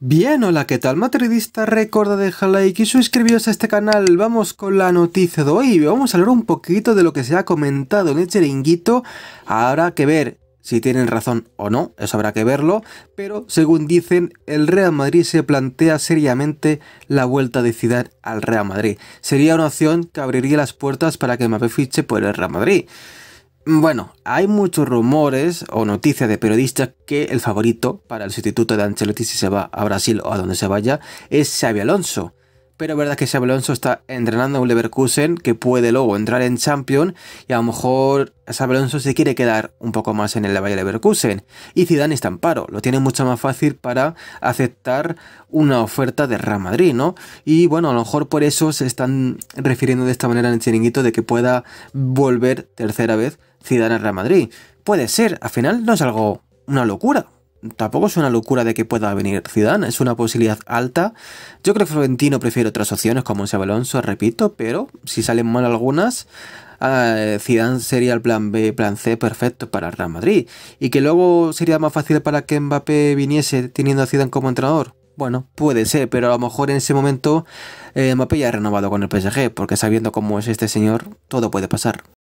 Bien, hola, ¿qué tal? Madridista, recuerda dejar like y suscribiros a este canal. Vamos con la noticia de hoy. Vamos a hablar un poquito de lo que se ha comentado en el chiringuito. Habrá que ver si tienen razón o no, eso habrá que verlo, pero según dicen, el Real Madrid se plantea seriamente la vuelta de Ciudad al Real Madrid. Sería una opción que abriría las puertas para que Mbappé fiche por el Real Madrid. Bueno, hay muchos rumores o noticias de periodistas que el favorito para el sustituto de Ancelotti si se va a Brasil o a donde se vaya es Xavi Alonso. Pero verdad que Xabi está entrenando a un Leverkusen que puede luego entrar en Champions y a lo mejor Xabi se quiere quedar un poco más en el de Leverkusen. Y Zidane está en paro, lo tiene mucho más fácil para aceptar una oferta de Real Madrid, ¿no? Y bueno, a lo mejor por eso se están refiriendo de esta manera en el chiringuito de que pueda volver tercera vez Zidane al Real Madrid. Puede ser, al final no es algo una locura, tampoco es una locura de que pueda venir Zidane, es una posibilidad alta. Yo creo que Florentino prefiere otras opciones como Xabi Alonso, repito, pero si salen mal algunas, eh, Zidane sería el plan B, plan C perfecto para Real Madrid. Y que luego sería más fácil para que Mbappé viniese teniendo a Zidane como entrenador. Bueno, puede ser, pero a lo mejor en ese momento eh, Mbappé ya ha renovado con el PSG, porque sabiendo cómo es este señor, todo puede pasar.